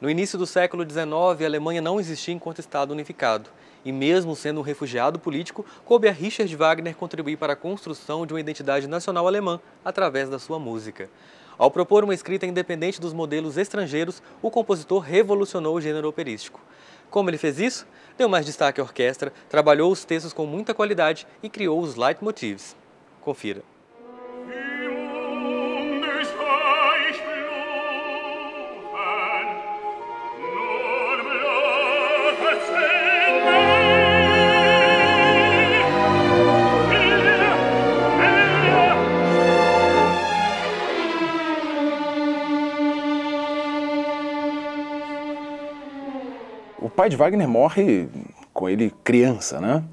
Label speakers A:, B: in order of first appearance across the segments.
A: No início do século XIX, a Alemanha não existia enquanto Estado unificado. E mesmo sendo um refugiado político, coube a Richard Wagner contribuir para a construção de uma identidade nacional alemã através da sua música. Ao propor uma escrita independente dos modelos estrangeiros, o compositor revolucionou o gênero operístico. Como ele fez isso? Deu mais destaque à orquestra, trabalhou os textos com muita qualidade e criou os leitmotivs. Confira. O pai de Wagner morre com ele criança, né?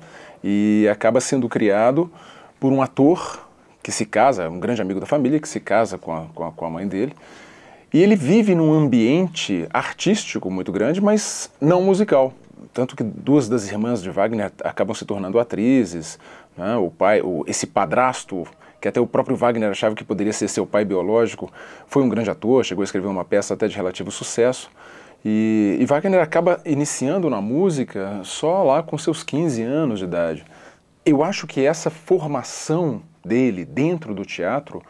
A: E acaba sendo criado por um ator que se casa, um grande amigo da família, que se casa com a, com a, com a mãe dele. E ele vive num ambiente artístico muito grande, mas não musical. Tanto que duas das irmãs de Wagner acabam se tornando atrizes. Né? O pai, o, esse padrasto, que até o próprio Wagner achava que poderia ser seu pai biológico, foi um grande ator, chegou a escrever uma peça até de relativo sucesso. E, e Wagner acaba iniciando na música só lá com seus 15 anos de idade. Eu acho que essa formação dele dentro do teatro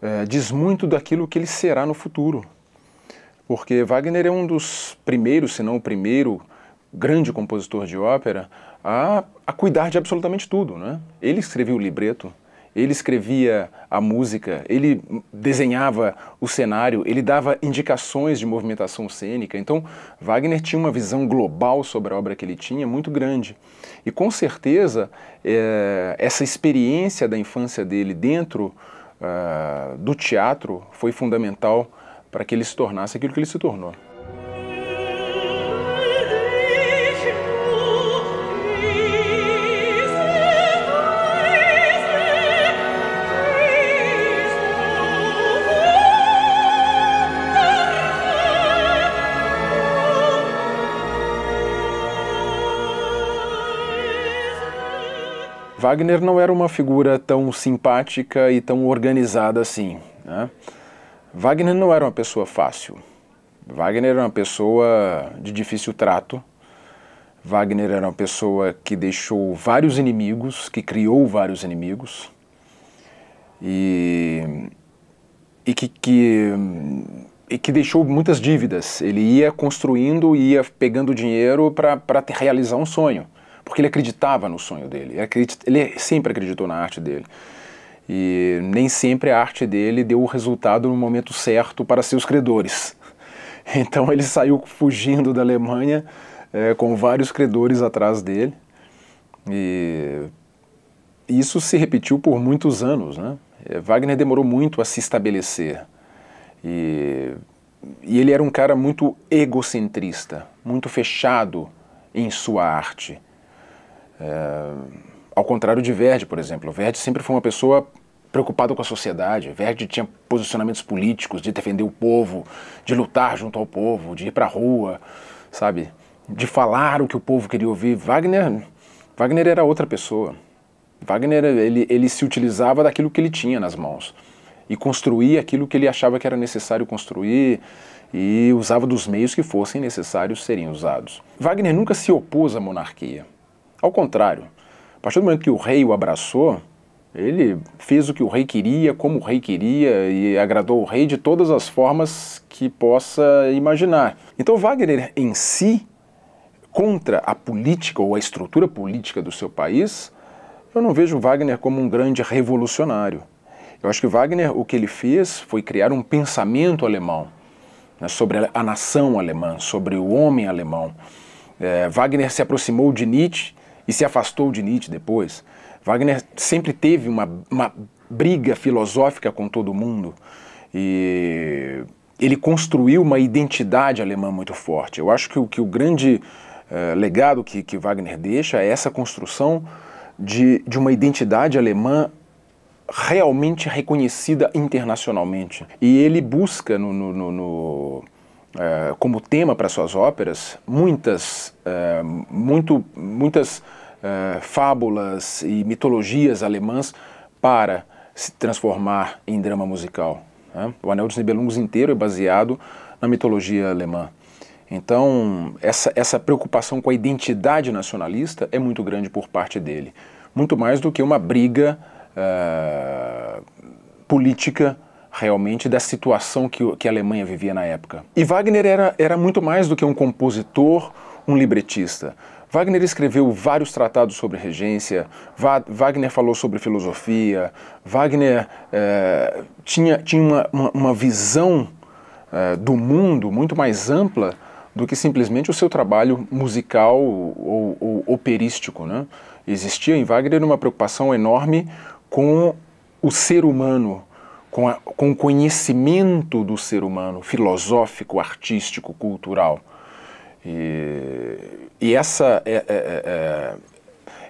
A: é, diz muito daquilo que ele será no futuro. Porque Wagner é um dos primeiros, se não o primeiro, grande compositor de ópera a, a cuidar de absolutamente tudo. Né? Ele escreveu o libreto, ele escrevia a música, ele desenhava o cenário, ele dava indicações de movimentação cênica. Então, Wagner tinha uma visão global sobre a obra que ele tinha muito grande. E com certeza, é, essa experiência da infância dele dentro uh, do teatro foi fundamental para que ele se tornasse aquilo que ele se tornou. Wagner não era uma figura tão simpática e tão organizada assim. Né? Wagner não era uma pessoa fácil. Wagner era uma pessoa de difícil trato. Wagner era uma pessoa que deixou vários inimigos, que criou vários inimigos. E, e que, que e que deixou muitas dívidas. Ele ia construindo, ia pegando dinheiro para realizar um sonho porque ele acreditava no sonho dele, ele sempre acreditou na arte dele. E nem sempre a arte dele deu o resultado no momento certo para seus credores. Então ele saiu fugindo da Alemanha é, com vários credores atrás dele. E isso se repetiu por muitos anos. Né? Eh, Wagner demorou muito a se estabelecer. E, e ele era um cara muito egocentrista, muito fechado em sua arte. É, ao contrário de Verde, por exemplo. Verde sempre foi uma pessoa preocupada com a sociedade. Verde tinha posicionamentos políticos de defender o povo, de lutar junto ao povo, de ir para a rua, sabe? De falar o que o povo queria ouvir. Wagner, Wagner era outra pessoa. Wagner ele, ele se utilizava daquilo que ele tinha nas mãos e construía aquilo que ele achava que era necessário construir e usava dos meios que fossem necessários serem usados. Wagner nunca se opôs à monarquia. Ao contrário, a partir do momento que o rei o abraçou, ele fez o que o rei queria, como o rei queria e agradou o rei de todas as formas que possa imaginar. Então Wagner em si, contra a política ou a estrutura política do seu país, eu não vejo Wagner como um grande revolucionário. Eu acho que Wagner, o que ele fez foi criar um pensamento alemão né, sobre a nação alemã, sobre o homem alemão. É, Wagner se aproximou de Nietzsche e se afastou de Nietzsche depois, Wagner sempre teve uma, uma briga filosófica com todo mundo e ele construiu uma identidade alemã muito forte. Eu acho que o, que o grande eh, legado que, que Wagner deixa é essa construção de, de uma identidade alemã realmente reconhecida internacionalmente. E ele busca no, no, no, no eh, como tema para suas óperas muitas, uh, muito, muitas uh, fábulas e mitologias alemãs para se transformar em drama musical. Né? O Anel dos Nibelungos inteiro é baseado na mitologia alemã. Então, essa, essa preocupação com a identidade nacionalista é muito grande por parte dele. Muito mais do que uma briga política realmente da situação que, que a Alemanha vivia na época. E Wagner era, era muito mais do que um compositor, um libretista. Wagner escreveu vários tratados sobre regência, Va Wagner falou sobre filosofia, Wagner eh, tinha, tinha uma, uma, uma visão eh, do mundo muito mais ampla do que simplesmente o seu trabalho musical ou, ou operístico. Né? Existia em Wagner uma preocupação enorme com o ser humano, com, a, com o conhecimento do ser humano, filosófico, artístico, cultural. E, e essa, é, é, é, é,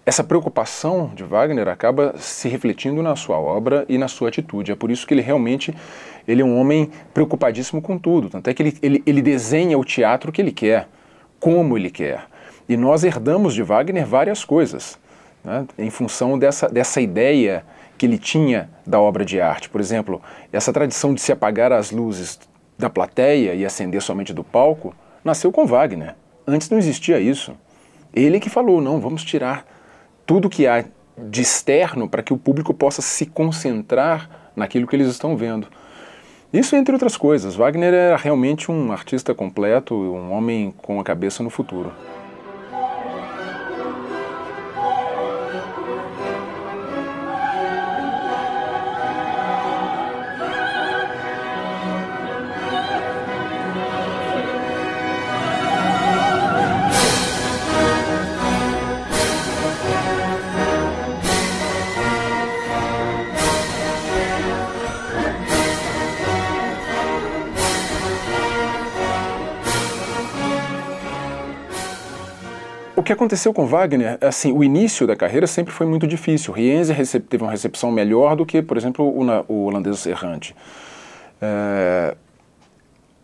A: essa preocupação de Wagner acaba se refletindo na sua obra e na sua atitude. É por isso que ele realmente ele é um homem preocupadíssimo com tudo. Tanto é que ele, ele, ele desenha o teatro que ele quer, como ele quer. E nós herdamos de Wagner várias coisas, né, em função dessa, dessa ideia que ele tinha da obra de arte. Por exemplo, essa tradição de se apagar as luzes da plateia e acender somente do palco nasceu com Wagner. Antes não existia isso. Ele que falou: não, vamos tirar tudo que há de externo para que o público possa se concentrar naquilo que eles estão vendo. Isso entre outras coisas. Wagner era realmente um artista completo, um homem com a cabeça no futuro. que aconteceu com Wagner, assim, o início da carreira sempre foi muito difícil. Rienzi teve uma recepção melhor do que, por exemplo, o, o holandês errante. É,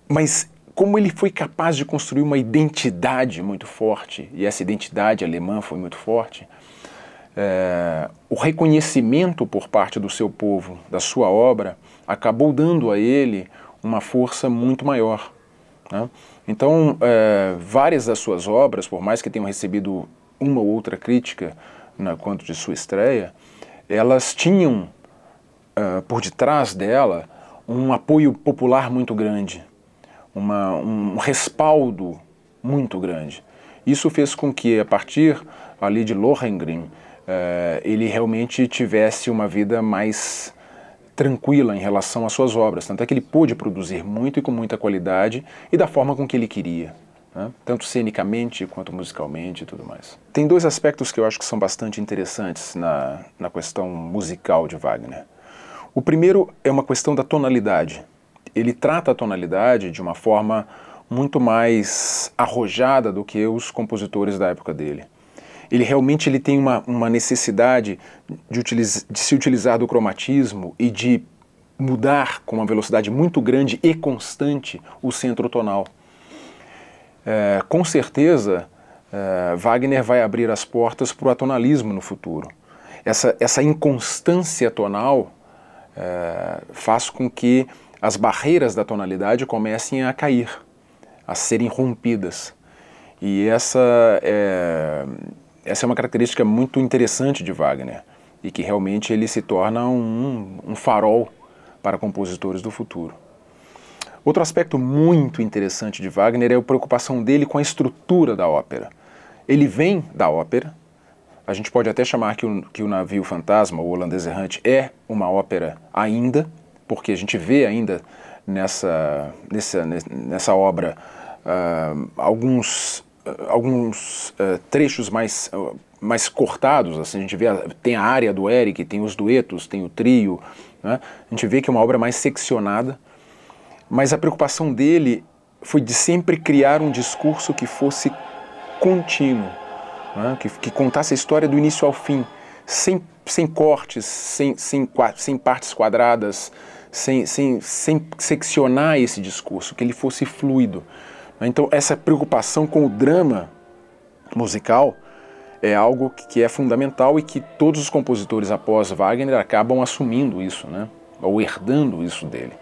A: mas como ele foi capaz de construir uma identidade muito forte, e essa identidade alemã foi muito forte, é, o reconhecimento por parte do seu povo, da sua obra, acabou dando a ele uma força muito maior. Né? Então, é, várias das suas obras, por mais que tenham recebido uma ou outra crítica na, né, quanto de sua estreia, elas tinham uh, por detrás dela um apoio popular muito grande, uma, um respaldo muito grande. Isso fez com que, a partir ali de Lohengrin, uh, ele realmente tivesse uma vida mais tranquila em relação às suas obras, tanto é que ele pôde produzir muito e com muita qualidade e da forma com que ele queria. Né? tanto cenicamente quanto musicalmente e tudo mais. Tem dois aspectos que eu acho que são bastante interessantes na, na questão musical de Wagner. O primeiro é uma questão da tonalidade. Ele trata a tonalidade de uma forma muito mais arrojada do que os compositores da época dele ele realmente ele tem uma, uma necessidade de, de se utilizar do cromatismo e de mudar com uma velocidade muito grande e constante o centro tonal. É, com certeza, é, Wagner vai abrir as portas para o atonalismo no futuro. Essa, essa inconstância tonal é, faz com que as barreiras da tonalidade comecem a cair, a serem rompidas. E essa é, essa é uma característica muito interessante de Wagner e que realmente ele se torna um, um farol para compositores do futuro. Outro aspecto muito interessante de Wagner é a preocupação dele com a estrutura da ópera. Ele vem da ópera, a gente pode até chamar que o, que o Navio Fantasma, o Holandês Errante, é uma ópera ainda, porque a gente vê ainda nessa, nessa, nessa obra uh, alguns alguns uh, trechos mais, uh, mais cortados, assim, a gente vê, a, tem a área do Eric, tem os duetos, tem o trio, né? a gente vê que é uma obra mais seccionada, mas a preocupação dele foi de sempre criar um discurso que fosse contínuo, né? que, que contasse a história do início ao fim, sem, sem cortes, sem, sem, sem partes quadradas, sem, sem, sem seccionar esse discurso, que ele fosse fluido. Então, essa preocupação com o drama musical é algo que é fundamental e que todos os compositores após Wagner acabam assumindo isso, né? ou herdando isso dele.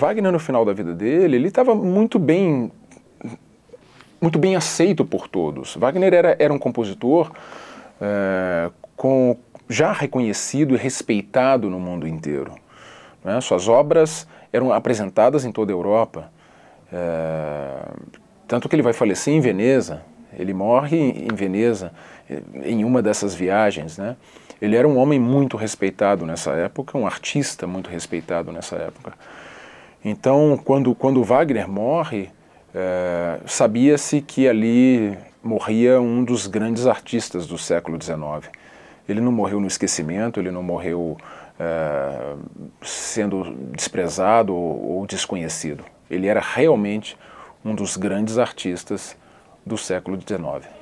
A: Wagner, no final da vida dele, ele estava muito bem muito bem aceito por todos. Wagner era, era um compositor é, com, já reconhecido e respeitado no mundo inteiro. Né? Suas obras eram apresentadas em toda a Europa. É, tanto que ele vai falecer em Veneza, ele morre em Veneza, eh, em uma dessas viagens. Né? Ele era um homem muito respeitado nessa época, um artista muito respeitado nessa época. Então, quando, quando Wagner morre, é, sabia-se que ali morria um dos grandes artistas do século XIX. Ele não morreu no esquecimento, ele não morreu é, sendo desprezado ou, ou desconhecido. Ele era realmente um dos grandes artistas do século XIX.